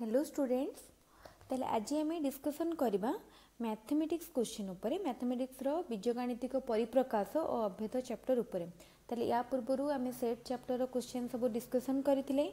hello students ତାହେଲେ ଆଜି ଆମେ ଡିସ୍କସନ୍ କରିବା ମ୍ୟାଥମେଟିକ୍ସ କୋଶ୍ଚିନ୍ ଉପରେ ମ୍ୟାଥମେଟିକ୍ସର ବୀଜଗାଣିତିକ ପରିପ୍ରକାଶ ଓ ଅଭେଦ ଚାପ୍ଟର ଉପରେ ତାହେଲେ ୟା ପୂର୍ବରୁ ଆମେ ସେଟ୍ ଚାପ୍ଟରର କୋଶ୍ଚିନ୍ ସବୁ ଡିସ୍କସନ୍ କରିଥିଲେ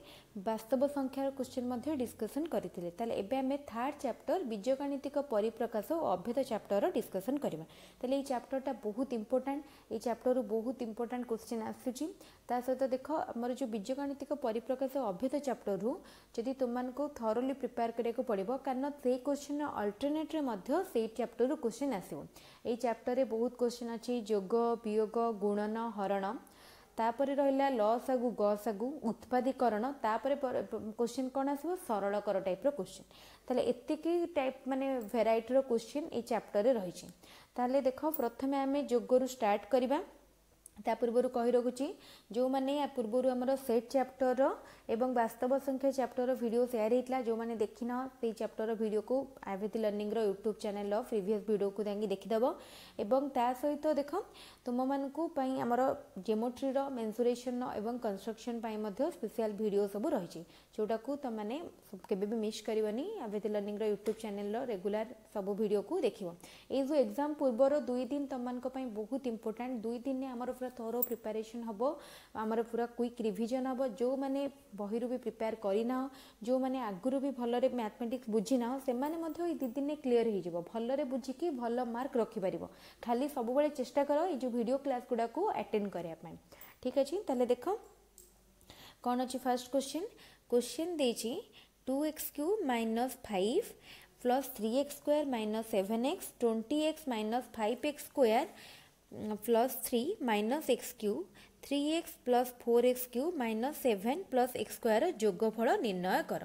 ବାସ୍ତବ ସଂଖ୍ୟାର କୋଶ୍ଚିନ୍ ମଧ୍ୟ ଡିସ୍କସନ୍ କରିଥିଲେ ତାହେଲେ ଏବେ ଆମେ ଥାର୍ଡ଼ ଚାପ୍ଟର ବୀଜଗାଣିତିକ ପରିପ୍ରକାଶ ଓ ଅଭେଦ ଚାପ୍ଟରର ଡିସ୍କସନ୍ କରିବା ତାହେଲେ ଏଇ ଚାପ୍ଟରଟା ବହୁତ ଇମ୍ପୋର୍ଟାଣ୍ଟ ଏଇ ଚାପ୍ଟରରୁ ବହୁତ ଇମ୍ପୋର୍ଟାଣ୍ଟ କୋଶ୍ଚିନ୍ ଆସୁଛି ତା ସହିତ ଦେଖ ଆମର ଯେଉଁ ବୀଜଗାଣିତିକ ପରିପ୍ରକାଶ ଅଭେଦ ଚାପ୍ଟରରୁ ଯଦି ତୁମମାନଙ୍କୁ ଥରଲି ପ୍ରିପେୟାର କରିବାକୁ ପଡ଼ିବ କାରଣ ସେଇ କୋଶ୍ଚିନ୍ର ଅଲ୍ଟରନେଟ୍ରେ ମଧ୍ୟ ସେଇ ଚାପ୍ଟରରୁ କୋଶ୍ଚିନ୍ ଆସିବ ଏଇ ଚାପ୍ଟରରେ ବହୁତ କୋଶ୍ଚିନ୍ ଅଛି ଯୋଗ ବିୟୋଗ ଗୁଣନ ହରଣ ତାପରେ ରହିଲା ଲସ୍ ଆଗୁ ଗସ୍ ଆଗୁ ଉତ୍ପାଦୀକରଣ ତାପରେ କୋଶ୍ଚିନ୍ କ'ଣ ଆସିବ ସରଳକର ଟାଇପ୍ର କୋଶ୍ଚିନ୍ ତାହେଲେ ଏତିକି ଟାଇପ୍ ମାନେ ଭେରାଇଟିର କୋଶ୍ଚିନ୍ ଏଇ ଚାପ୍ଟରରେ ରହିଛି ତାହେଲେ ଦେଖ ପ୍ରଥମେ ଆମେ ଯୋଗରୁ ଷ୍ଟାର୍ଟ କରିବା ତା ପୂର୍ବରୁ କହି ରଖୁଛି ଯେଉଁମାନେ ପୂର୍ବରୁ ଆମର ସେଟ୍ ଚାପ୍ଟରର ଏବଂ ବାସ୍ତବ ସଂଖ୍ୟା ଚାପ୍ଟରର ଭିଡ଼ିଓ ସେୟାର ହେଇଥିଲା ଯେଉଁମାନେ ଦେଖିନ ସେଇ ଚାପ୍ଟରର ଭିଡ଼ିଓକୁ ଆଭେତି ଲର୍ଣ୍ଣିଂର ୟୁଟ୍ୟୁବ୍ ଚ୍ୟାନେଲର ପ୍ରିଭିୟସ୍ ଭିଡ଼ିଓକୁ ଯାଇକି ଦେଖିଦେବ ଏବଂ ତା ସହିତ ଦେଖ ତୁମମାନଙ୍କୁ ପାଇଁ ଆମର ଜେମୋଟ୍ରିର ମେନ୍ସୁରେସନ୍ର ଏବଂ କନଷ୍ଟ୍ରକ୍ସନ୍ ପାଇଁ ମଧ୍ୟ ସ୍ପେଶିଆଲ୍ ଭିଡ଼ିଓ ସବୁ ରହିଛି ଯେଉଁଟାକୁ ତୁମମାନେ କେବେ ବି ମିସ୍ କରିବନି ଆବେଦି ଲର୍ଣ୍ଣିଂର ୟୁଟ୍ୟୁବ୍ ଚ୍ୟାନେଲ୍ର ରେଗୁଲାର ସବୁ ଭିଡ଼ିଓକୁ ଦେଖିବ ଏଇ ଯେଉଁ ଏକ୍ଜାମ୍ ପୂର୍ବର ଦୁଇ ଦିନ ତୁମମାନଙ୍କ ପାଇଁ ବହୁତ ଇମ୍ପୋର୍ଟାଣ୍ଟ ଦୁଇ ଦିନରେ ଆମର ପୁରା ଥର ପ୍ରିପାରେସନ୍ ହେବ ଆମର ପୁରା କ୍ୱିକ୍ ରିଭିଜନ୍ ହେବ ଯେଉଁମାନେ ବହିରୁ ବି ପ୍ରିପେୟାର କରିନାଅ ଯେଉଁମାନେ ଆଗରୁ ବି ଭଲରେ ମ୍ୟାଥମେଟିକ୍ସ ବୁଝିନାଅ ସେମାନେ ମଧ୍ୟ ଏଇ ଦୁଇ ଦିନରେ କ୍ଲିଅର୍ ହୋଇଯିବ ଭଲରେ ବୁଝିକି ଭଲ ମାର୍କ ରଖିପାରିବ ଖାଲି ସବୁବେଳେ ଚେଷ୍ଟା କର ଏଇ ଯେଉଁ ଭିଡ଼ିଓ କ୍ଲାସ୍ ଗୁଡ଼ାକୁ ଆଟେଣ୍ଡ କରିବା ପାଇଁ ଠିକ୍ ଅଛି ତାହେଲେ ଦେଖ କ'ଣ ଅଛି ଫାର୍ଷ୍ଟ କ୍ୱେଶ୍ଚିନ୍ क्वेश्चन दे two x cube minus five plus three x square minus seven x twenty x minus five x square plus three minus x cube three x plus four x cube minus seven plus x square फल निर्णय कर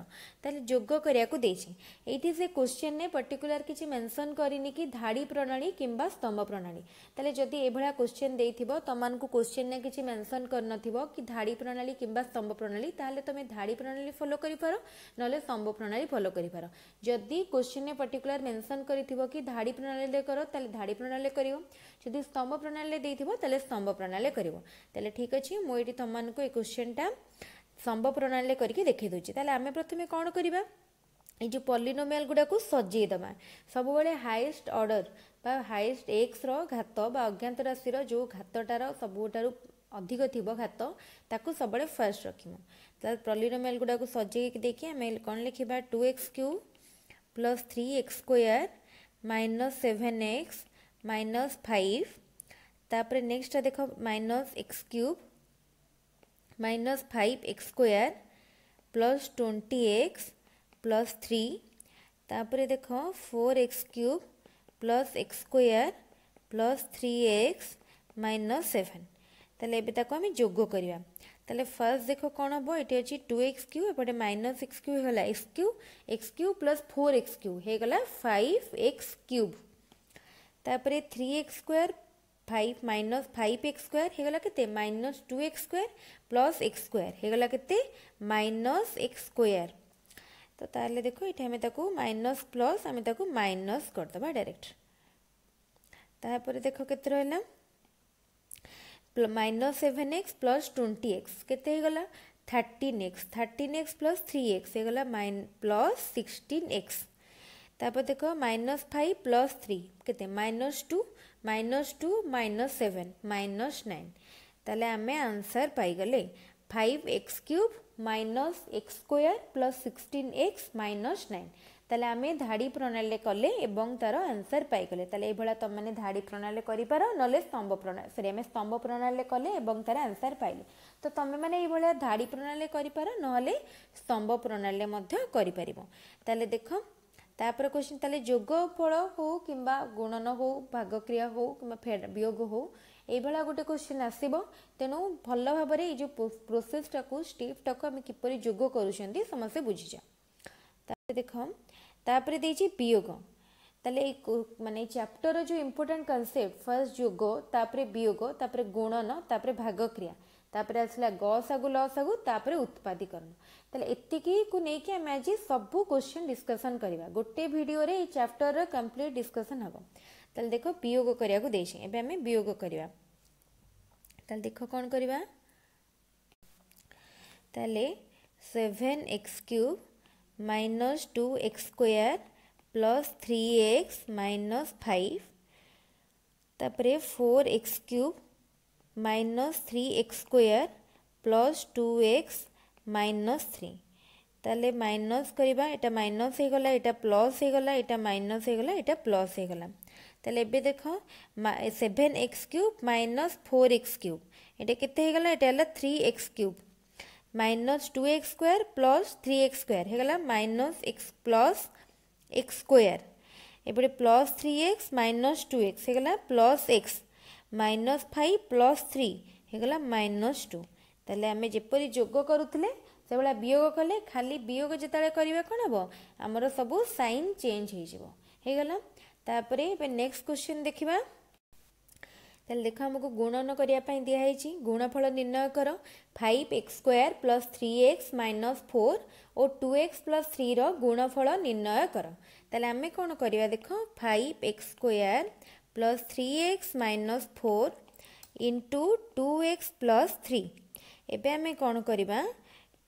जोग करने को से question ने particular किसी mention करनी कि धाड़ी प्रणाली किंवा स्तंभ प्रणाली तेज़े जदि यह क्वेश्चन दे थोड़ा क्वेश्चन ने किसी मेनसन कर धाड़ी प्रणाली कि स्तंभ प्रणाली तेज़े तुम धाड़ी प्रणाली फलो करपार ना स्तंभ प्रणाली फलो करपार जदि क्वेश्चन ने पर्टिकुलर मेनसन कर धाड़ी प्रणाली कर धाड़ी प्रणाली कर स्तंभ प्रणाली स्तंभ प्रणाली कर ठीक अच्छे मुझे तुम मैं क्वेश्चनटा सम्भव प्रणाली करके देखेदे आम प्रथम कौन करवा जो पलिनोमियाल गुड़ाक सजेद सब वाले हाइस्ट अर्डर हाइस्ट एक्स रात अज्ञात राशि जो घातटार सब अधिक थी घात सब फास्ट रखम पलिनोमियाल गुड़ाक सजे देखिए आम कौन लिखा two x cube plus three x square minus seven x minus five तापर नेक्स्ट देख minus x cube minus five x square plus twenty x plus three तापर देख four x cube plus x square plus three x minus seven तेल एम जोग करवा first देख कौन हम ये अच्छे टू एक्स क्यू एपटे माइनस एक्स क्यू होगा x cube x cube plus four x cube होगा फाइव एक्स क्यूब तापर three x square five minus five x square হয়েগলা কেতে minus two x square plus x square হয়েগলা কেতে minus x square তো তাহলে দেখো এটা আমি তাকে মাইনস প্লস আমি তাকে মাইনস করেদেবা ডাইরেক্ট তাপরে দেখো কেতে রহলা minus seven x plus twenty x কেতে হয়েগলা thirteen x thirteen x plus three x হয়েগলা মাইন প্লস সিক্সটিন এক্স তারপর দেখো মাইনাস ফাইভ প্লস থ্রি কেতে minus two minus two minus seven minus nine তাহলে আমি আনসার পাইগলে five x cube minus x square plus sixteen x minus nine তাহলে আমি ধাড়ি প্রণালীরে কলে এবং তার আনসার পাইগলে তাহলে মানে এইভাবে তোমাকে ধাড়ি প্রণালী করিপার নলে স্তম্ভ প্রণালী সরি আমি স্তম্ভ প্রণালীরে কলে এবং তার আনসার পাইলে তো তুমি মানে এইভাবে ধাড়ি প্রণালী করিপার নহলে স্তম্ভ প্রণালীরে মধ্যে করিপার তাহলে দেখো ତାପରେ କୋଶ୍ଚିନ୍ ତାହେଲେ ଯୋଗ ଫଳ ହଉ କିମ୍ବା ଗୁଣନ ହଉ ଭାଗକ୍ରିୟା ହଉ କିମ୍ବା ବିୟୋଗ ହଉ ଏଇଭଳିଆ ଗୋଟେ କୋଶ୍ଚିନ୍ ଆସିବ ତେଣୁ ଭଲ ଭାବରେ ଏଇ ଯେଉଁ ପ୍ରୋସେସ୍ଟାକୁ ଷ୍ଟିପ୍ଟାକୁ ଆମେ କିପରି ଯୋଗ କରୁଛନ୍ତି ସମସ୍ତେ ବୁଝିଯାଅ ତାପରେ ଦେଖ ତାପରେ ଦେଇଛି ବିୟୋଗ ତାହେଲେ ଏଇ ମାନେ ଏଇ ଚାପ୍ଟରର ଯେଉଁ ଇମ୍ପୋର୍ଟାଣ୍ଟ କନସେପ୍ଟ ଫାର୍ଷ୍ଟ ଯୋଗ ତାପରେ ବିୟୋଗ ତାପରେ ଗୁଣନ ତାପରେ ଭାଗକ୍ରିୟା ତାପରେ ଆସିଲା ଗ ସାଗୁ ଲ ସାଗୁ ତାପରେ ଉତ୍ପାଦୀକରଣ ତାହେଲେ ଏତିକିକୁ ନେଇକି ଆମେ ଆଜି ସବୁ କୋଶ୍ଚିନ୍ ଡିସ୍କସନ୍ କରିବା ଗୋଟେ ଭିଡ଼ିଓରେ ଏଇ ଚାପ୍ଟରର କମ୍ପ୍ଲିଟ୍ ଡିସ୍କସନ୍ ହେବ ତାହେଲେ ଦେଖ ବିୟୋଗ କରିବାକୁ ଦେଇଛି ଏବେ ଆମେ ବିୟୋଗ କରିବା ତାହେଲେ ଦେଖ କ'ଣ କରିବା ତାହେଲେ seven x cube minus two x square plus three x minus five ତାପରେ four x cube minus three x square plus two x minus three তাহলে মাইনস করা এটা মাইনস হয়ে গলা এটা প্লস হয়ে গলা এটা মাইনস হয়ে গলা এটা প্লস হয়ে গলা তাহলে এবে দেখ seven x cube minus four x cube এটা কেতে হয়ে গলা এটা হল three x cube minus two x square plus three x square হয়ে গলা minus x plus x square এপটে plus three x minus two x হয়ে গলা plus x minus five plus three হয়ে গলা মাইনস টু ତାହେଲେ ଆମେ ଯେପରି ଯୋଗ କରୁଥିଲେ ସେଭଳିଆ ବିୟୋଗ କଲେ ଖାଲି ବିୟୋଗ ଯେତେବେଳେ କରିବା କ'ଣ ହେବ ଆମର ସବୁ ସାଇନ୍ ଚେଞ୍ଜ ହେଇଯିବ ହେଇଗଲା ତାପରେ ଏବେ ନେକ୍ସଟ କ୍ୱେଶ୍ଚିନ୍ ଦେଖିବା ତାହେଲେ ଦେଖ ଆମକୁ ଗୁଣନ କରିବା ପାଇଁ ଦିଆହେଇଛି ଗୁଣଫଳ ନିର୍ଣ୍ଣୟ କର five x square plus three x minus four ଓ ଟୁ ଏକ୍ସ ପ୍ଲସ୍ ଥ୍ରୀର ଗୁଣଫଳ ନିର୍ଣ୍ଣୟ କର ତାହେଲେ ଆମେ କ'ଣ କରିବା ଦେଖ five x square plus three x minus four into two x plus three एबे आमे कौन करवा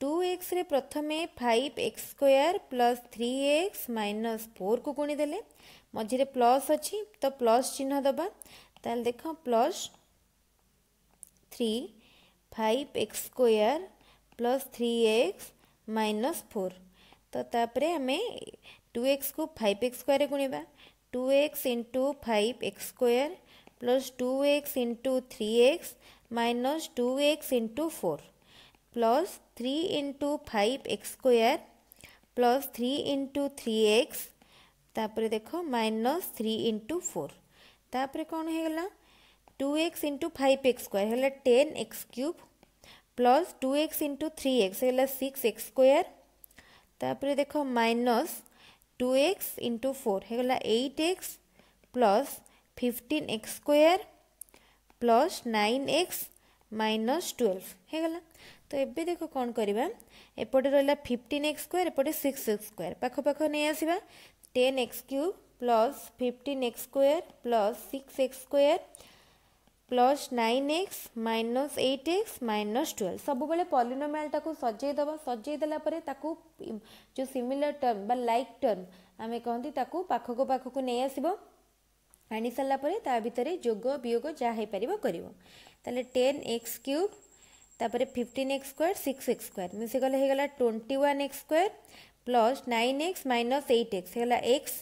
टू एक्स प्रथम five x square plus three x minus four को गुणीदे मझे प्लस अच्छी तो प्लस चिन्ह दबा तेल देख plus three five x square plus three x minus four तो तापरे हमें टू एक्स को फाइव एक्स स्क् गुणवा two x into five x square plus two x into three x minus two x into four plus three into five x square plus three into three x तापर देख minus three into four तापर कौन होगा two x into five x square है ten x cube plus two x into three x है six x square तापर देख minus two x into four है eight x plus fifteen x square plus nine x minus twelve ହେଇଗଲା ତ ଏବେ ଦେଖ କ'ଣ କରିବା ଏପଟେ ରହିଲା ଫିଫ୍ଟିନ୍ ଏକ୍ସ ସ୍କୋୟାର ଏପଟେ ସିକ୍ସ ଏକ୍ସ ସ୍କୋୟାର ପାଖ ପାଖ ନେଇ ଆସିବା ten x cube plus fifteen x square plus six x square plus nine x minus eight x minus twelve সবুলে পলিনোমিয়ালটাকে সজাই দেওয়া সজাই দেলাপরে তাকে যে সিমিলার টর্ম বা লাইক টর্ম আমি কহতি তাকে পাখক পাখক নিয়ে আসবা ଭାଙ୍ଗି ସାରିଲା ପରେ ତା ଭିତରେ ଯୋଗ ବିୟୋଗ ଯାହା ହେଇପାରିବ କରିବ ତାହେଲେ ଟେନ୍ ଏକ୍ସ କ୍ୟୁବ୍ ତାପରେ fifteen x square six x square ମିଶିଗଲେ ହେଇଗଲା twenty one x square plus nine x minus eight x ହେଇଗଲା ଏକ୍ସ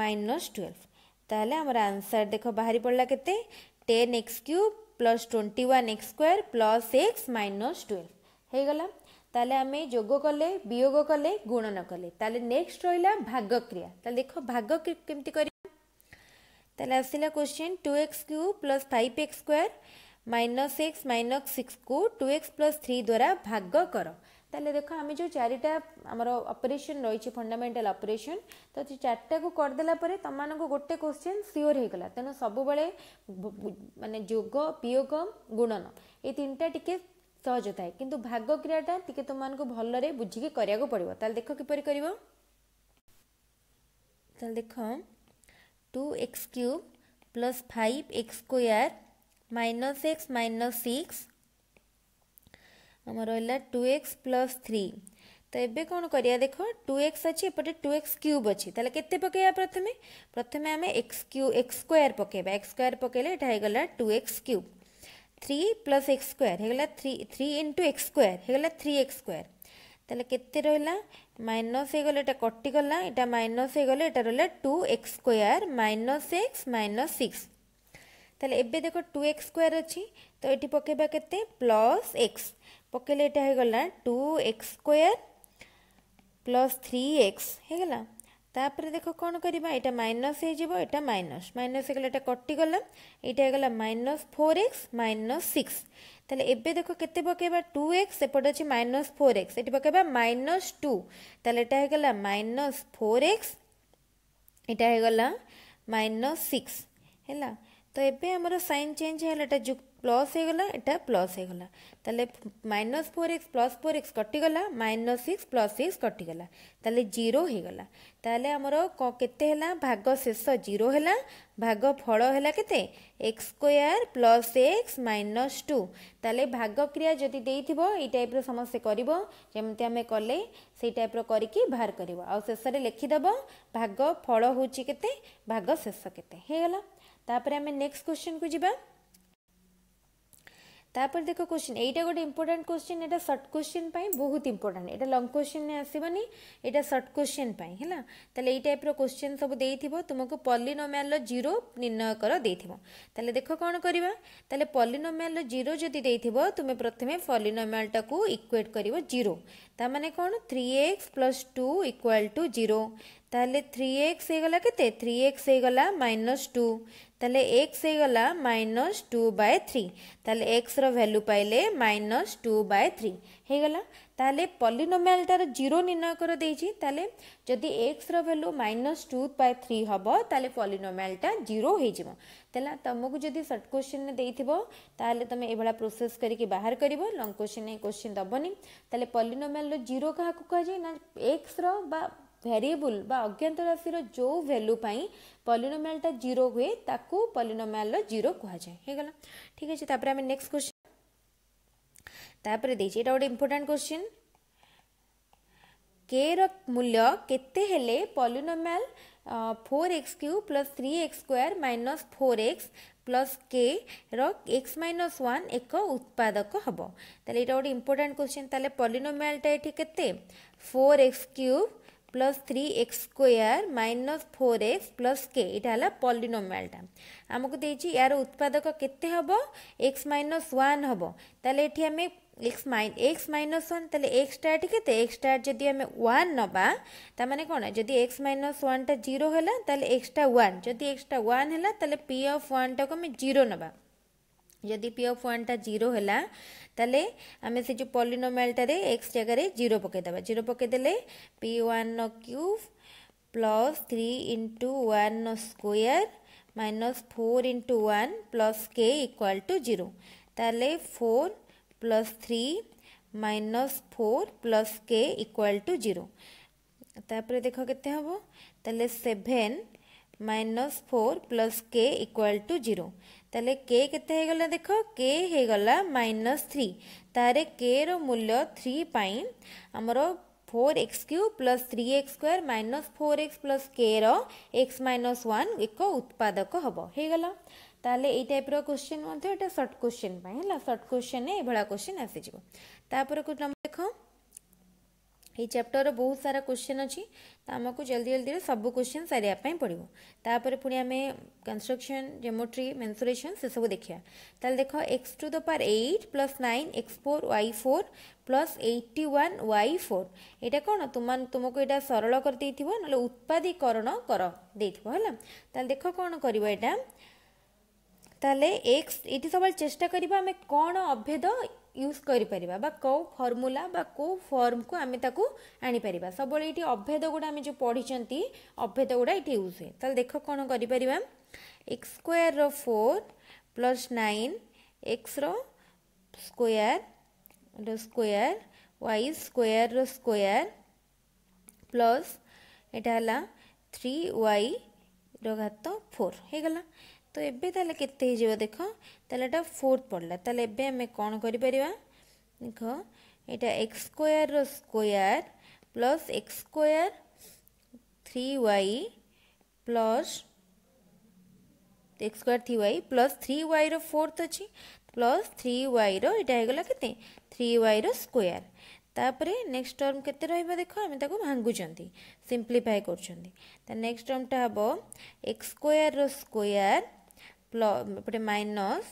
ମାଇନସ୍ ଟୁଏଲ୍ଭ ତାହେଲେ ଆମର ଆନ୍ସର୍ ଦେଖ ବାହାରି ପଡ଼ିଲା କେତେ ten x cube plus twenty one x square plus x minus twelve ହେଇଗଲା তাহলে আমি যোগ কলে বিয়োগ কলে গুণন কলে তাহলে নেক্সট রহলা ভাগক্রিয়া তাহলে দেখ ভাগ কেমতি করি তাহলে আসিলা question two x cube plus five x square minus x minus সিক্সকু টু এক্স প্লস থ্রি দ্বারা ভাগ কর তাহলে দেখো আমি যে চারিটা আমার অপরেসন রয়েছে ফন্ডামেন্টাল অপরেসন তো সে চারটা করেদেলা পরে তোমাদের গোটে কোশ্চেন সিওর হয়ে গলা তেমন সবুলে মানে যোগ বিয়োগ গুণন এই তিনটা টিকে সহজ থাকে কিন্তু ভাগ ক্রিয়াটা টিকে তোমাদের ভালরে বুঝিকি করা পড়ব তাহলে দেখ কিপর করব তাহলে দেখ two x cube plus five x square minus x minus six आम रहा टू एक्स प्लस थ्री तो ये कौन करा देख टू एक्स अच्छे एपटे टू एक्स क्यूब अच्छी तेल के पक प्रथम प्रथम आम एक्स क्यू एक्स स्क्वयर पकेबा एक्स स्क्वयर पकेले यहाँ होगा two x cube three plus x square होगा three three into x square होगा थ्री एक्स स्क्वयर तेल के रहा মাইনস হয়ে গেলে এটা কটিগলা এটা মাইনস হয়ে গেলে এটা রহলা two x square minus x minus six তাহলে এবে দেখো টু এক্স স্কোয়ার অছি তো এটি পকাইবা কেতে প্লস এক্স পকাইলে এটা হয়ে গলা two x square plus three x হয়ে গলা তাপরে দেখো কোণ করা এটা মাইনস হয়ে যাব এটা মাইনস মাইনস হয়ে গেলে এটা কটিগলা এটা হয়ে গলা minus four x minus six তাহলে এবে দেখো কেতে পকাইবা টু এক্স এপটে অছি মাইনস ফোর এক্স এটি পকাইবা মাইনস টু তাহলে এটা হয়ে গলা মাইনস ফোর এক্স এটা হয়ে গলা মাইনস সিক্স ହେଲା ତ ଏବେ ଆମର ସାଇନ୍ ଚେଞ୍ଜ ହେଲା ଏଇଟା ଯୁକ୍ତ প্লস হয়েগলা এটা প্লস হয়েগলা তাহলে minus four x plus four x কটিগলা মাইনস সিক্স প্লস সিক্স কটিগলা তাহলে জিরো হয়েগলা তাহলে আমার কেতে হল ভাগ শেষ জিরো হল ভাগ ফল হল কেতে x square plus x minus two তাহলে ভাগ ক্রিয়া যদি দেইথিব এই টাইপ্র সমস্তে করব যেমি আমি কলে সেই টাইপ্র করিকি বাহার করব আেষে লেখিদেব ভাগ ফল হচ্ছে কেতে ভাগ শেষ কেতে হয়েগলা তাপরে আমি নেক্সট কোশ্চেন কু যা ତାପରେ ଦେଖ କୋଶ୍ଚିନ୍ ଏଇଟା ଗୋଟେ ଇମ୍ପୋର୍ଟାଣ୍ଟ କୋଶ୍ଚିନ୍ ଏଇଟା ସର୍ଟ କୋଶ୍ଚିନ୍ ପାଇଁ ବହୁତ ଇମ୍ପୋର୍ଟାଣ୍ଟ ଏଇଟା ଲଙ୍ଗ କୋଶ୍ଚିନ୍ରେ ଆସିବନି ଏଇଟା ସର୍ଟ କୋଶ୍ଚିନ୍ ପାଇଁ ହେଲା ତାହେଲେ ଏଇ ଟାଇପ୍ର କୋଶ୍ଚିନ୍ ସବୁ ଦେଇଥିବ ତୁମକୁ ପଲିନୋମିଆଲର ଜିରୋ ନିର୍ଣ୍ଣୟ କର ଦେଇଥିବ ତାହେଲେ ଦେଖ କ'ଣ କରିବା ତାହେଲେ ପଲିନୋମିଆଲର ଜିରୋ ଯଦି ଦେଇଥିବ ତୁମେ ପ୍ରଥମେ ପଲିନୋମିଆଲଟାକୁ ଇକ୍ୱେଟ୍ କରିବ ଜିରୋ ତା ମାନେ କ'ଣ three x plus two equal to zero ताले 3x से गला के ते 3x से गला माइनस टू ताले x से गला माइनस 2 बाय थ्री ताले एक्स रो वैल्यू पाइले माइनस टू बाय थ्री हे गला ताले पॉलिनोमियल तर 0 निर्णय कर देजी ताले जदि एक्स रो value minus two by three हबो ताले पॉलिनोमियल ता 0 हे जिवो तेला तमो को जदि शॉर्ट क्वेश्चन ने देइथिबो ताले तमे एबाला प्रोसेस करके बाहर करिवो लॉन्ग क्वेश्चन ने क्वेश्चन दबनी ताले पॉलिनोमियल रो 0 का को कह जे ना x रो बा ভ্যারিয়েবল বা অজ্ঞাত রাশির ଯେଉଁ ভ্যালু পাই পলিনোমিয়ালটা জিরো হুয়ে তাকে পলিনোমিয়ালর জিরো কুহযায় গেল ঠিক আছে তারপরে আমি নেক্সট কোশ্চেন তারপরে দিয়েছি এটা গোটে ইম্পর্টাট কোশ্চেন কে র মূল্য কেতে হলে polynomial four x cube plus three x square minus four x plus k র এক্স মাইনস ওয়ান এক উৎপাদক হব তাহলে এটা গোটে ইম্পর্টাট কোশ্চেন তাহলে পলিনোমিয়ালটা এটি কেতে four x cube plus three x square minus four x plus k এটা হল পলিনোমিয়ালটা আমাকে দিয়েছি ইয়ার উৎপাদক কেতে হব এক্স মাইনস ওয়ান হব তাহলে এটি আমি x minus x minus one তাহলে এক্সটার কেতে এক্সটার যদি আমি ওয়ান নবা তার মানে কোণ যদি এক্স মাইনস ওয়ানটা জিরো হল তাহলে এক্সটা ওয়ান যদি এক্সটা ওয়ান হল তাহলে পি অফ ওয়ানটাকে আমি জিরো নবা ଯଦି ପି ଅଫ୍ ୱାନ୍ଟା ଜିରୋ ହେଲା ତାହେଲେ ଆମେ ସେ ଯେଉଁ ପଲିନୋମାଲଟାରେ ଏକ୍ସ ଜାଗାରେ ଜିରୋ ପକାଇଦେବା ଜିରୋ ପକାଇଦେଲେ p one cube plus three into one square minus four into one plus k equal to zero তাহলে four plus three minus four plus k equal to zero তাপরে দেখ কেতে হব তাহলে seven minus four plus k equal to zero ତାହେଲେ k କେତେ ହେଇଗଲା ଦେଖ କେ ହେଇଗଲା ମାଇନସ୍ ଥ୍ରୀ ତାହେଲେ କେର ମୂଲ୍ୟ ଥ୍ରୀ ପାଇଁ ଆମର four x cube plus three x square minus four x plus କେର ଏକ୍ସ ମାଇନସ୍ ୱାନ୍ ଏକ ଉତ୍ପାଦକ ହେବ ହେଇଗଲା ତାହେଲେ ଏଇ ଟାଇପ୍ର କୋଶ୍ଚିନ୍ ମଧ୍ୟ ଏଇଟା ସର୍ଟ କୋଶ୍ଚିନ୍ ପାଇଁ ହେଲା ସର୍ଟ କୋଶ୍ଚିନ୍ରେ ଏଇଭଳିଆ କୋଶ୍ଚିନ୍ ଆସିଯିବ ତାପରେ ଦେଖ এই চ্ୟାପ୍ଟରର ବହୁତ ସାରା କୋଶ୍ଚିନ୍ ଅଛି ତ ଆମକୁ ଜଲ୍ଦି ଜଲ୍ଦିରେ ସବୁ କୋଶ୍ଚିନ୍ ସାରିବା ପାଇଁ ପଡ଼ିବ ତାପରେ ପୁଣି ଆମେ କନଷ୍ଟ୍ରକ୍ସନ୍ ଜେମୋଟ୍ରି ମେନ୍ସୁରେସନ୍ ସେସବୁ ଦେଖିବା ତାହେଲେ ଦେଖ x to the power eight plus nine x four y four plus eighty one y four ଏଇଟା କ'ଣ ତୁମ ତୁମକୁ ଏଇଟା ସରଳ କରିଦେଇଥିବ ନହେଲେ ଉତ୍ପାଦୀକରଣ କର ଦେଇଥିବ ହେଲା ତାହେଲେ ଦେଖ କ'ଣ କରିବ ଏଇଟା ତାହେଲେ ଏକ୍ସ ଏଇଠି ସବୁବେଳେ ଚେଷ୍ଟା କରିବା ଆମେ କ'ଣ ଅଭେଦ ୟୁଜ୍ କରିପାରିବା ବା କେଉଁ ଫର୍ମୁଲା ବା କେଉଁ ଫର୍ମକୁ ଆମେ ତାକୁ ଆଣିପାରିବା ସବୁବେଳେ ଏଠି ଅଭେଦ ଗୁଡ଼ା ଆମେ ଯେଉଁ ପଢ଼ିଛନ୍ତି ଅଭେଦ ଗୁଡ଼ା ଏଠି ୟୁଜ୍ ହୁଏ ତାହେଲେ ଦେଖ କ'ଣ କରିପାରିବା ଏକ୍ସ ସ୍କୋୟାର୍ର ଫୋର୍ ପ୍ଲସ୍ ନାଇନ୍ ଏକ୍ସର ସ୍କୋୟାର୍ର ସ୍କୋୟାର୍ ୱାଇ ସ୍କୋୟାର୍ର ସ୍କୋୟାର୍ ପ୍ଲସ୍ ଏଇଟା ହେଲା থ্রি ওয়াই ঘাত ফোর হয়ে গেল তো এবে তাহলে কেতে হয়ে যাব দেখ তাহলে এটা ফোর্থ পড়লা তাহলে এবে আমি কোণ করিপারা দেখ এটা x square square plus x square three y plus x square three y plus three ওয়াইর ফোর্থ অছি প্লস থ্রি ওয়াইর এটা হয়ে গেল কেতে থ্রি ওয়াইর স্কোয়ার তাপরে নেক্সট টর্ম কেতে রহব দেখ আমি তাকে ভাঙ্গুচার সিম্প্লিফাই করছেন তা নেক্সট টর্মটা হব এক্স স্কোয়ার স্কোয়ার প্ল এপটে minus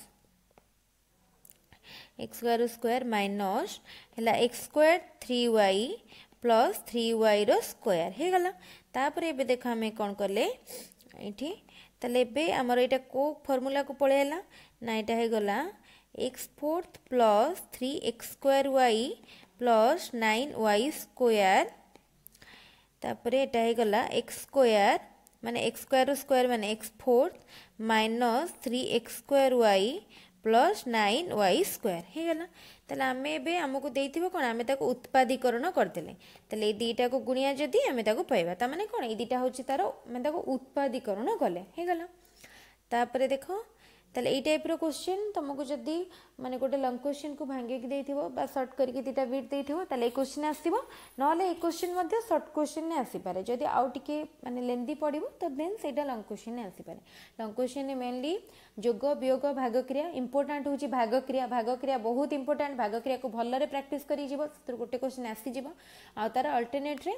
x square square minus है x square three y plus three y square हो गलापर एवं देख आम कौन कले तमर यहाँ को फर्मूला को पलैला ना यहाँ हो गला x fourth plus three x square y plus nine y square तापर यहाँ हो गला एक्स स्क् मान एक्स स्क् स्क्वयर मान x fourth minus three x square y plus nine y square ହେଇଗଲା ତାହେଲେ ଆମେ ଏବେ ଆମକୁ ଦେଇଥିବ କ'ଣ ଆମେ ତାକୁ ଉତ୍ପାଦୀକରଣ କରିଦେଲେ ତାହେଲେ ଏଇ ଦୁଇଟାକୁ ଗୁଣିଆ ଯଦି ଆମେ ତାକୁ ପାଇବା ତା ମାନେ କ'ଣ ଏଇ ଦୁଇଟା ହେଉଛି ତା'ର ମାନେ ତାକୁ ଉତ୍ପାଦୀକରଣ କଲେ ହେଇଗଲା ତାପରେ ଦେଖ ତାହେଲେ ଏଇ ଟାଇପ୍ର କୋଶ୍ଚିନ୍ ତୁମକୁ ଯଦି ମାନେ ଗୋଟେ ଲଙ୍ଗ୍ କୋଶ୍ଚିନ୍କୁ ଭାଙ୍ଗିକି ଦେଇଥିବ ବା ସର୍ଟ କରିକି ଦୁଇଟା ବିଟ୍ ଦେଇଥିବ ତାହେଲେ ଏଇ କୋଶ୍ଚିନ୍ ଆସିବ ନହେଲେ ଏଇ କୋଶ୍ଚିନ୍ ମଧ୍ୟ ସର୍ଟ କୋଶ୍ଚିନ୍ରେ ଆସିପାରେ ଯଦି ଆଉ ଟିକେ ମାନେ ଲେନ୍ଦି ପଡ଼ିବ ତ ଦେନ୍ ସେଇଟା ଲଙ୍ଗ୍ କୋଶ୍ଚିନ୍ରେ ଆସିପାରେ ଲଙ୍ଗ୍ କୋଶ୍ଚିନ୍ରେ ମେନଲି ଯୋଗ ବିୟୋଗ ଭାଗକ୍ରିୟା ଇମ୍ପୋର୍ଟାଣ୍ଟ ହେଉଛି ଭାଗକ୍ରିୟା ଭାଗକ୍ରିୟା ବହୁତ ଇମ୍ପୋର୍ଟାଣ୍ଟ ଭାଗକ୍ରିୟାକୁ ଭଲରେ ପ୍ରାକ୍ଟିସ୍ କରିଯିବ ସେଥିରୁ ଗୋଟେ କୋଶ୍ଚିନ୍ ଆସିଯିବ ଆଉ ତା'ର ଅଲ୍ଟରନେଟ୍ରେ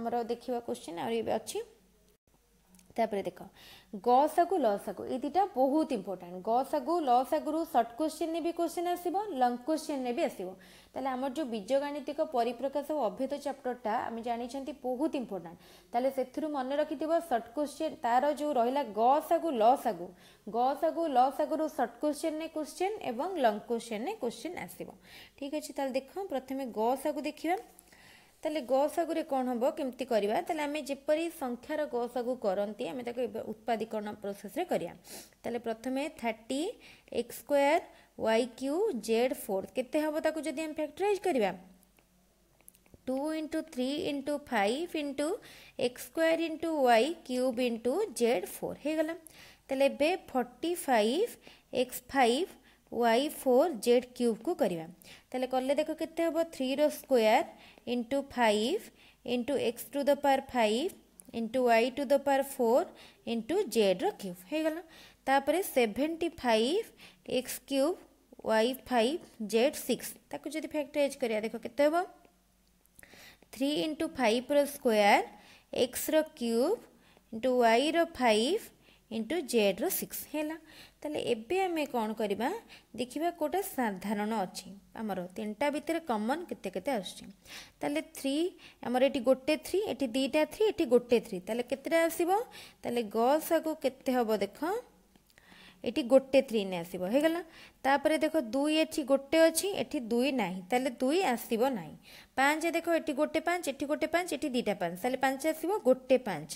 ଆମର ଦେଖିବା କୋଶ୍ଚିନ୍ ଆହୁରି ଏବେ ଅଛି ତାପରେ ଦେଖ ଗ ସାଗୁ ଲ ସାଗୁ ଏଇ ଦୁଇଟା ବହୁତ ଇମ୍ପୋର୍ଟାଣ୍ଟ ଗ ସାଗୁ ଲ ସାଗୁରୁ ସର୍ଟ କୋଶ୍ଚିନ୍ରେ ବି କୋଶ୍ଚିନ୍ ଆସିବ ଲଙ୍ଗ କୋଶ୍ଚିନ୍ରେ ବି ଆସିବ ତାହେଲେ ଆମର ଯେଉଁ ବୀଜଗାଣିତିକ ପରିପ୍ରକାଶ ଓ ଅଭେଦ ଚାପ୍ଟରଟା ଆମେ ଜାଣିଛନ୍ତି ବହୁତ ଇମ୍ପୋର୍ଟାଣ୍ଟ ତାହେଲେ ସେଥିରୁ ମନେ ରଖିଥିବ ସର୍ଟ କୋଶ୍ଚିନ୍ ତାର ଯେଉଁ ରହିଲା ଗ ସାଗୁ ଲ ସାଗୁ ଗ ସାଗୁ ଲ ସାଗୁରୁ ସର୍ଟ କୋଶ୍ଚିନ୍ରେ କୋଶ୍ଚିନ୍ ଏବଂ ଲଙ୍ଗ କୋଶ୍ଚିନ୍ରେ କୋଶ୍ଚିନ୍ ଆସିବ ଠିକ୍ ଅଛି ତାହେଲେ ଦେଖ ପ୍ରଥମେ ଗ ସାଗୁ ଦେଖିବା তাহলে গসাগুরে କ'ଣ ହେବ କେମିତି କରିବା ତାହେଲେ ଆମେ ଯେପରି ସଂଖ୍ୟାର ଗସାଗୁ କରନ୍ତି ଆମେ ତାକୁ ଉତ୍ପାଦୀକରଣ ପ୍ରୋସେସ୍ରେ କରିବା ତାହେଲେ ପ୍ରଥମେ thirty x square y cube z four କେତେ ହେବ ତାକୁ ଯଦି ଆମେ ଫ୍ୟାକ୍ଟରାଇଜ୍ କରିବା two into three into five into x square into y cube into z four ହେଇଗଲା ତାହେଲେ ଏବେ forty five x five y four z cube को करवा कले देख के थ्री रोयर into five into x to the power five into y to the power four into z cube होतापुर seventy five x cube y five z six ताकि factorise कराया देख के थ्री इंटु फाइव रोयर एक्स र्यूब इंटु वाई र five into z six है ତାହେଲେ ଏବେ ଆମେ କ'ଣ କରିବା ଦେଖିବା କେଉଁଟା ସାଧାରଣ ଅଛି ଆମର ତିନିଟା ଭିତରେ କମନ୍ କେତେ କେତେ ଆସୁଛି ତାହେଲେ ଥ୍ରୀ ଆମର ଏଠି ଗୋଟେ ଥ୍ରୀ ଏଠି ଦୁଇଟା ଥ୍ରୀ ଏଠି ଗୋଟେ ଥ୍ରୀ ତାହେଲେ କେତେଟା ଆସିବ ତାହେଲେ ଗସାକୁ କେତେ ହେବ ଦେଖ এটি গোটে থ্রি নে আসব হয়ে তাপরে দেখ দুই এটি গোটে অছি এটি দুই না তাহলে দুই আসব না পাঁচ দেখ এটি গোটে পাঁচ এটি গোটে পাঁচ এটি দুইটা পাঁচ তাহলে পাঁচ আসব গোটে পাঁচ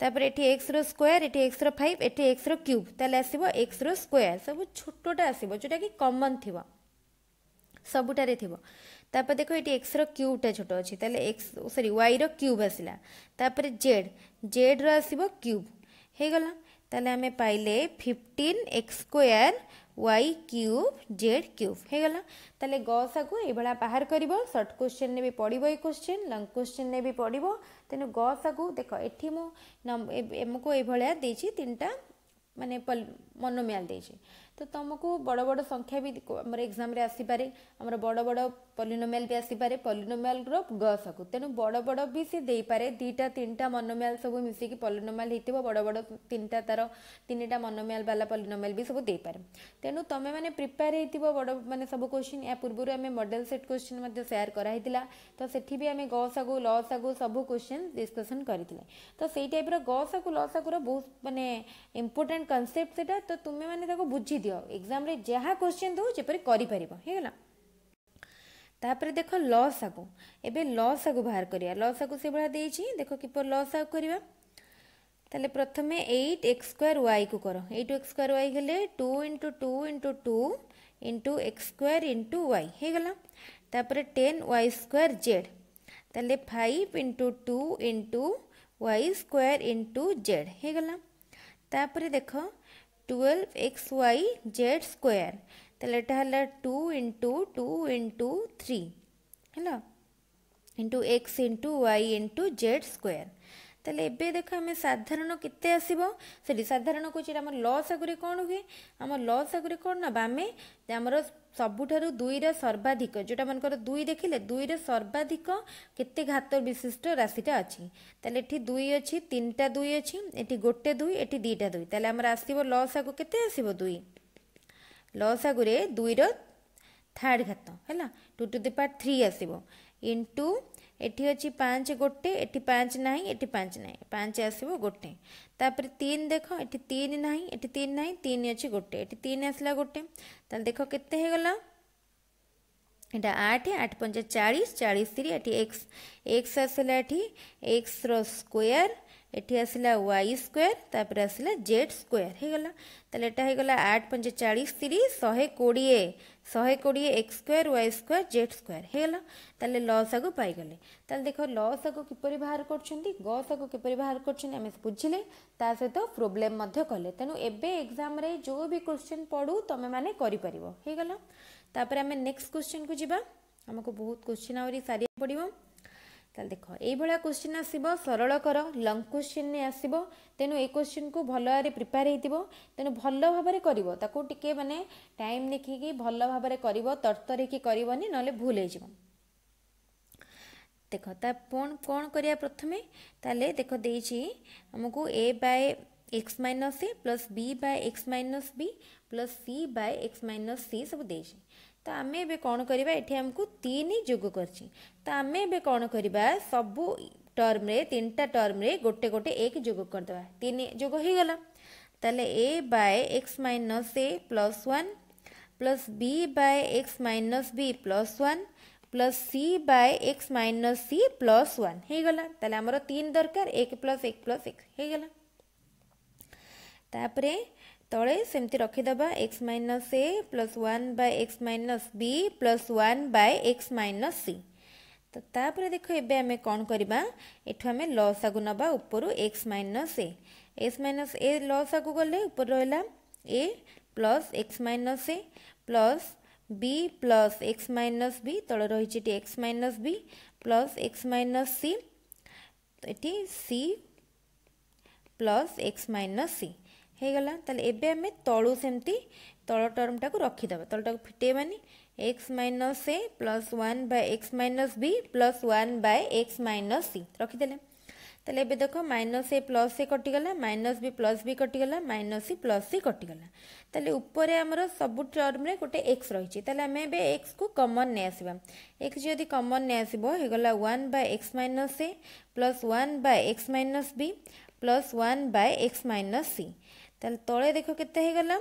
তাপরে এটি এক্স র স্কোয়ার এটি এক্স র ফাইভ এটি এক্স র কিউব তাহলে আসব র স্কোয়ার সব ছোটটা আসব যেটা কি কমন থিব ସବୁଠାରେ ଥିବ ତାପରେ ଦେଖ ଏଠି ଏକ୍ସର କ୍ୟୁବ୍ଟା এক্স সরি ওয়াই র কিউব ୱାଇର କ୍ୟୁବ୍ জেড জেড র ଜେଡ୍ର কিউব হয়ে ହେଇଗଲା তাহলে আমি পাইলে fifteen x square y cube z cube হয়ে গেল তাহলে গসাকু এইভাবে বাহার করব সর্ট কোশ্চেন বি পড়ব এই কোশ্চেন লং কোশ্চেন বি পড়ব তেমন গসাকু দেখ এটি মু এমকু এইভাবে দিয়েছি তিনটা মানে মনোমিয়াল দিয়েছি तमुक बड बड संख्या अब एक्जाम आइसपेम बड बड पलिनोम्यालि आइसपे पलिनोम्याल ग्रोप गस आगु तेणु बड बडीपे दुईटा तिनटा मनोम्याल सबै मिसकी पलिनोमाथि बड बडा तार तिनटा मनोम्याल बाला पलिनोम्याल तेणु तम प्रिपेयर है थियो बड म सबै क्वेसन यहाँ पूर्व मडेल् सेट क्वेसन सेयर गराहाल तिमी गसु ल सगु सबै क्वेसन डिसकसन गरि टाइप र गसु लस आगुरो बहुत मे इम्पोर्ट्यान्ट कन्सेप्ट सेट त बुझिदियो ଦିଅ ଏକ୍ଜାମ୍ରେ ଯାହା କୋଶ୍ଚିନ୍ ଦେଉ ଯେପରି କରିପାରିବ ହେଇଗଲା ତାପରେ ଦେଖ ଲସ୍ ଆଗୁ ଏବେ ଲସ୍ ଆଗୁ ବାହାର କରିବା ଲସ୍ ଆଗୁ ସେଭଳିଆ ଦେଇଛି ଦେଖ କିପରି ଲସ୍ ଆଗୁ କରିବା ତାହେଲେ ପ୍ରଥମେ ଏଇଟ୍ ଏକ୍ସ ସ୍କୋୟାର ୱାଇକୁ କର ଏଇଟ୍ ଏକ୍ସ ସ୍କୋୟାର ୱାଇ ହେଲେ two into two into two into x square into y ହେଇଗଲା ତାପରେ ଟେନ୍ ୱାଇ ସ୍କୋୟାର ଜେଡ୍ ତାହେଲେ five into two into y square into z ହେଇଗଲା ତାପରେ ଦେଖ twelve x y z square তাহলে এটা হলো two into two into three হল into x into y into z square তাহলে এবে দেখ আমি সাধারণ কেতে আসব সেটি সাধারণ কହୁଛି আমার লস আগুরে কোণ হুয়ে আমার লস আগুরে কোণ নেবা আমি আমার ସବୁଠାରୁ ଦୁଇର ସର୍ବାଧିକ ଯେଉଁଟା ମାନଙ୍କର ଦୁଇ ଦେଖିଲେ ଦୁଇର ସର୍ବାଧିକ କେତେ ଘାତ ବିଶିଷ୍ଟ ରାଶିଟା ଅଛି ତାହେଲେ ଏଠି ଦୁଇ ଅଛି ତିନିଟା ଦୁଇ ଅଛି ଏଠି ଗୋଟେ ଦୁଇ ଏଠି ଦୁଇଟା ଦୁଇ ତାହେଲେ ଆମର ଆସିବ ଲସ୍ ଆଗୁ କେତେ ଆସିବ ଦୁଇ ଲସ୍ ଆଗୁରେ ଦୁଇର ଥାର୍ଡ଼ ଘାତ ହେଲା two to the power three ଆସିବ ଇଣ୍ଟୁ एटी अच्छी पाँच गोटे ये पाँच ना ये पाँच ना पाँच आसो गोटे तीन देख ये तीन ना ये तीन ना तीन अच्छी गोटे तीन आसला गोटे देख के आठ आठ पंचा चालीस चालीस तीर एट एक्स एक्स आसला एक्स रोयर ये आसला वाई स्क्वयर तापर आसला जेड स्क्वयर होगा तो यहाँ हो आठ पंचा चालीस तीस शहे कोड़े ଶହେ କୋଡ଼ିଏ x square y square z square ହେଇଗଲା ତାହେଲେ ଲସ୍ ଲସାଗୁ ପାଇଗଲେ ତାହେଲେ ଦେଖ ଲସ୍ ଆଗ କିପରି ବାହାର କରୁଛନ୍ତି ଗସ୍ ଆଗ କିପରି ବାହାର କରୁଛନ୍ତି ଆମେ ବୁଝିଲେ ତା ସହିତ ପ୍ରୋବ୍ଲେମ୍ ମଧ୍ୟ କଲେ ତେଣୁ ଏବେ ଏକ୍ଜାମ୍ରେ ଯେଉଁ ବି କ୍ୱେଶ୍ଚିନ୍ ପଢ଼ୁ ତୁମେମାନେ କରିପାରିବ ହେଇଗଲା ତାପରେ ଆମେ ନେକ୍ସଟ କ୍ୱେଶ୍ଚିନ୍କୁ ଯିବା ଆମକୁ ବହୁତ କ୍ୱେଶ୍ଚିନ୍ ଆହୁରି ସାରିବାକୁ ପଡ଼ିବ তাহলে দেখ এইভাবে কোশ্চিন আসব সরল কর লং কোশ্চিন আসব তেণু এই কোশ্চিন কু ভালভাবে প্রিপেয়ার হয়েছিল তেণু ভাল ভাবে করব তাকে টিকি মানে টাইম দেখিকি ভাল ভাবে করব তরতরিকি করবনি নহলে ভুল হয়ে দেখ তা কোণ কোণ করা প্রথমে তাহলে দেখ দিয়েছি আমি a by x minus a plus b by x minus b plus c by x minus c সব দিয়েছি आम एण करमको तीन जोग कर आम एण कर सब टर्म्रे तीन टा टर्म्रे गोटे गोटे एक जोग करदे तीन जोग हो गला ताले a by x minus a plus one plus b by x minus b plus one plus c by x minus c plus one हो गला तेल आमर तीन दरकार एक प्लस एक प्लस एक हो गला ତଳେ ସେମିତି ରଖିଦେବା x minus a plus one by x minus b plus one by x minus c ତ ତାପରେ ଦେଖ ଏବେ ଆମେ କ'ଣ କରିବା ଏଠୁ ଆମେ ଲସାକୁ ନେବା ଉପରୁ x minus a x minus a ଲସାକୁ ଗଲେ ଉପରେ ରହିଲା a plus x minus a plus b plus x minus b ତଳେ ରହିଛି ଏଠି x minus b plus x minus c ଏଠି c plus x minus c ହେଇଗଲା ତାହେଲେ ଏବେ ଆମେ ତଳୁ ସେମିତି ତଳ ଟର୍ମଟାକୁ ରଖିଦେବା ତଳଟାକୁ ଫିଟେଇବାନି x minus a plus one by x minus b plus one by x minus c ରଖିଦେଲେ ତାହେଲେ ଏବେ ଦେଖ ମାଇନସ୍ ଏ ପ୍ଲସ୍ ଏ କଟିଗଲା ମାଇନସ୍ ବି ପ୍ଲସ୍ ବି କଟିଗଲା ମାଇନସ୍ ସି ପ୍ଲସ୍ ସି କଟିଗଲା ତାହେଲେ ଉପରେ ଆମର ସବୁ ଟର୍ମରେ ଗୋଟେ ଏକ୍ସ ରହିଛି ତାହେଲେ ଆମେ ଏବେ ଏକ୍ସକୁ କମନ୍ ନେଇ ଆସିବା ଏକ୍ସ ଯଦି କମନ୍ ନେଇ ଆସିବ ହେଇଗଲା one by x minus a plus one by x minus b plus one by x minus c তাহলে তলে দেখো কেতে হয়ে গলা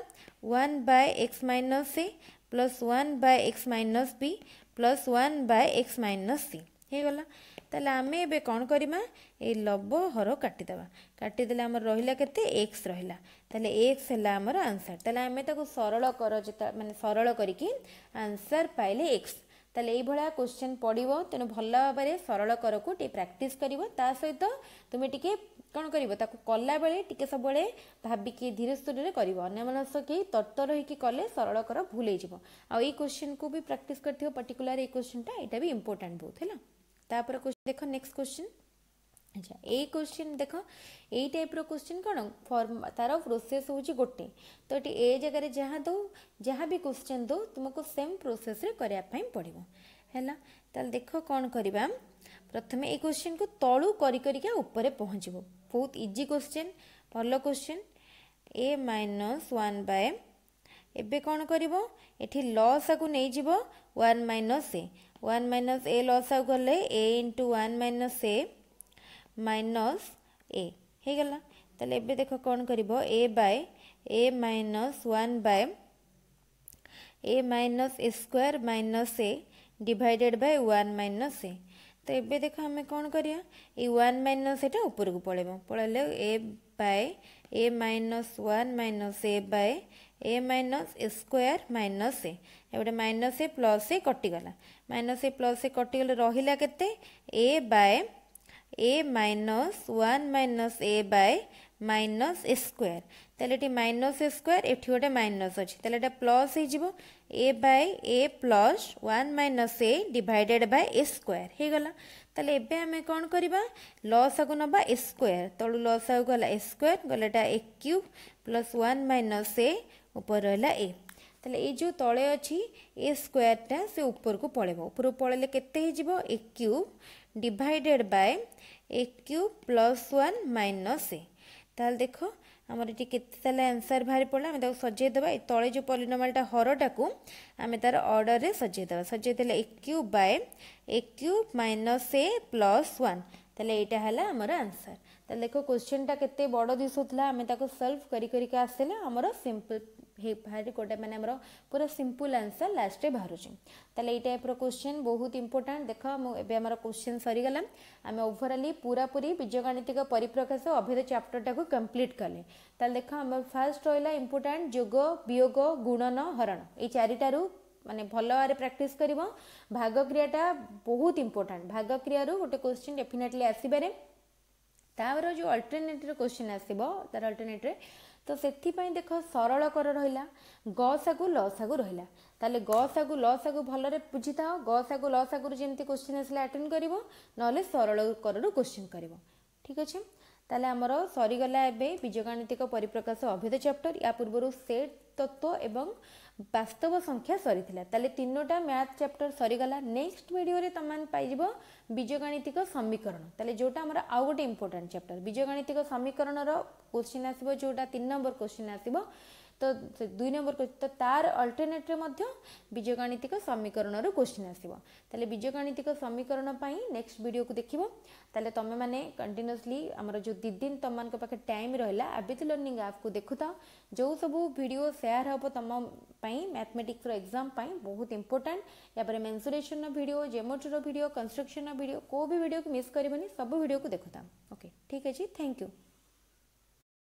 one by x minus a plus one by x minus b plus one by x minus c হয়ে গলা তাহলে আমি এবে কোণ করিমা এই লব হর কাটিদেবা কাটিদেলে আমার রহিলা কেতে এক্স রহিলা তাহলে এক্স হেলা আমার আনসার তাহলে আমি তাকে সরল কর মানে সরল করিকি আনসার পাইলে এক্স ତାହେଲେ ଏଇଭଳିଆ କୋଶ୍ଚିନ୍ ପଡ଼ିବ ତେଣୁ ଭଲ ଭାବରେ ସରଳ କରକୁ ଟିକେ ପ୍ରାକ୍ଟିସ୍ କରିବ ତା ସହିତ ତୁମେ ଟିକେ କ'ଣ କରିବ ତାକୁ କଲାବେଳେ ଟିକେ ସବୁବେଳେ ଭାବିକି ଧୀରେ ସ୍ତରରେ କରିବ ଅନ୍ୟମନସ୍କ କେହି ତର୍ତ୍ତର ହେଇକି କଲେ ସରଳକର ଭୁଲ ହେଇଯିବ ଆଉ ଏଇ କୋଶ୍ଚିନ୍କୁ ବି ପ୍ରାକ୍ଟିସ୍ କରିଥିବ ପର୍ଟିକୁଲାର ଏଇ କୋଶ୍ଚିନ୍ଟା ଏଇଟା ବି ଇମ୍ପୋର୍ଟାଣ୍ଟ ବହୁତ ହେଲା ତାପରେ କୋଶ୍ଚିନ୍ ଦେଖ ନେକ୍ସଟ କ୍ୱେଶ୍ଚିନ୍ আচ্ছা এই কোশ্চিন দেখ এই টাইপ্র কোশ্চিন কোণ ফর্ম তার প্রোসেস হচ্ছে গোটে তো এটি এ জায়গায় যা দৌ যা বি কোশ্চিন দৌ তুমি সেম প্রোসেসরে করা পড়ব হল তাহলে দেখ কোণ করা প্রথমে এই কোশ্চিন কু তলু করি করিকা ଉପରେ পৌঁছব ବହୁତ ଇଜି କୋଶ୍ଚିନ୍ ଭଲ question a minus one by ଏବେ କ'ଣ କରିବ ଏଠି ଲସାକୁ ନେଇଯିବ one minus a one minus a ଲସାକୁ ଗଲେ a into one minus a minus a ହେଇଗଲା ତାହେଲେ ଏବେ ଦେଖ କ'ଣ କରିବ a by a minus one by a minus a square minus a divided by one minus a তো ଏବେ ଦେଖ ଆମେ କ'ଣ କରିବା ଏଇ ୱାନ୍ ମାଇନସ୍ ଏଇଟା ଉପରକୁ ପଳେଇବ ପଳେଇଲେ a by a minus one minus a by a minus a square minus a ଏପଟେ ମାଇନସ୍ ଏ ପ୍ଲସ୍ ଏ କଟିଗଲା ମାଇନସ୍ ଏ ପ୍ଲସ୍ ଏ କଟିଗଲେ ରହିଲା କେତେ a by a minus one minus a by minus a square ତାହେଲେ ଏଠି minus a square ଏଠି ଗୋଟେ minus ଅଛି ତାହେଲେ ଏଟା ପ୍ଲସ୍ ହେଇଯିବ a by a plus one minus a divided by a square ହେଇଗଲା ତାହେଲେ ଏବେ ଆମେ କ'ଣ କରିବା ଲସାକୁ ନେବା ଏ ସ୍କୋୟାର ତଳୁ ଲସାକୁ ଗଲା ଏ ସ୍କୋୟାର ଗଲା ଏଟା a cube plus one minus a ଉପରେ ରହିଲା ଏ ତାହେଲେ ଏଇ ଯେଉଁ ତଳେ ଅଛି ଏ ସ୍କୋୟାରଟା ସେ ଉପରକୁ ପଳେଇବ ଉପରକୁ ପଳେଇଲେ କେତେ ହେଇଯିବ a cube divided by a cube plus one minus a ताल देखो आमर ये केला आंसर बाहरी पड़ा आम सजेद तले जो पलिनमाल्टा हरटा को आम तार अर्डर में सजाई सजेद सजेद a cube by a cube minus a plus one तेल यहाँ है आमर आंसर तो देखो क्वेश्चन टा के बड़ दिशुला आम सल्व करके आसला आमर सिंपल ବାହାରି ଗୋଟେ ମାନେ ଆମର ପୁରା ସିମ୍ପୁଲ୍ ଆନ୍ସର୍ ଲାଷ୍ଟରେ ବାହାରୁଛି ତାହେଲେ ଏଇ ଟାଇପ୍ର କୋଶ୍ଚିନ୍ ବହୁତ ଇମ୍ପୋର୍ଟାଣ୍ଟ ଦେଖ ମୁଁ ଏବେ ଆମର କୋଶ୍ଚିନ୍ ସରିଗଲା ଆମେ ଓଭରାଲି ପୁରାପୁରି ବୀଜଗାଣିତିକ ପରିପ୍ରକାଶ ଅଭେଦ ଚାପ୍ଟରଟାକୁ କମ୍ପ୍ଲିଟ୍ କଲେ ତାହେଲେ ଦେଖ ଆମର ଫାର୍ଷ୍ଟ ରହିଲା ଇମ୍ପୋର୍ଟାଣ୍ଟ ଯୋଗ ବିୟୋଗ ଗୁଣନ ହରଣ ଏଇ ଚାରିଟାରୁ ମାନେ ଭଲ ଭାବରେ ପ୍ରାକ୍ଟିସ୍ କରିବ ଭାଗକ୍ରିୟାଟା ବହୁତ ଇମ୍ପୋର୍ଟାଣ୍ଟ ଭାଗକ୍ରିୟାରୁ ଗୋଟେ କୋଶ୍ଚିନ୍ ଡେଫିନେଟ୍ଲି ଆସିପାରେ ତା'ପରେ ଯେଉଁ ଅଲ୍ଟରନେଟିଭ୍ କୋଶ୍ଚିନ୍ ଆସିବ ତା'ର ଅଲ୍ଟରନେଟ୍ରେ ତ ସେଥିପାଇଁ ଦେଖ ସରଳକର ରହିଲା ଗ ସାଗୁ ଲ ସାଗୁ ରହିଲା ତାହେଲେ ଗ ସାଗୁ ଲ ସାଗୁ ଭଲରେ ବୁଝିଥାଅ ଗ ସାଗୁ ଲ ସାଗୁରୁ ଯେମିତି କୋଶ୍ଚିନ୍ ଆସିଲେ ଆଟେଣ୍ଡ କରିବ ନହେଲେ ସରଳକରରୁ କୋଶ୍ଚିନ୍ କରିବ ଠିକ୍ ଅଛି ତାହେଲେ ଆମର ସରିଗଲା ଏବେ ବୀଜଗାଣିତିକ ପରିପ୍ରକାଶ ଅଭେଦ ଚାପ୍ଟର ୟା ପୂର୍ବରୁ ସେଟ୍ ତତ୍ତ୍ୱ ଏବଂ ବାସ୍ତବ ସଂଖ୍ୟା ସରିଥିଲା ତାହେଲେ ତିନୋଟା ମ୍ୟାଥ୍ ଚାପ୍ଟର ସରିଗଲା ନେକ୍ସଟ ଭିଡ଼ିଓରେ ତୁମମାନେ ପାଇଯିବ ବୀଜଗାଣିତିକ ସମୀକରଣ ତାହେଲେ ଯେଉଁଟା ଆମର ଆଉ ଗୋଟେ ଇମ୍ପୋର୍ଟାଣ୍ଟ ଚାପ୍ଟର ବୀଜଗାଣିତିକ ସମୀକରଣର କୋଶ୍ଚିନ୍ ଆସିବ ଯେଉଁଟା ତିନି ନମ୍ବର କୋଶ୍ଚିନ୍ ଆସିବ तो दुई नंबर क्वेश्चन तो तार अल्टरनेट्रे बीजगणितिक समीकरण क्वेश्चन आसवे बीजगणितिक समीकरण पर नेक्स्ट भिड को देख तुम मैंने कंटिन्यूसली आम जो दिदिन तुम पाखे टाइम रहा अबिथ लर्णिंग आप को देखु था जो सब भिड सेयार हे तुम मैथमेटिक्स एक्जाम बहुत इंपोर्टाट यापर मेन्सुरेसन रिड जेमोट्र भिड कन्स्ट्रक्शन रिड कोई भी भिड को मिस करनी सब भिड को देखु था ओके ठीक अच्छे थैंक यू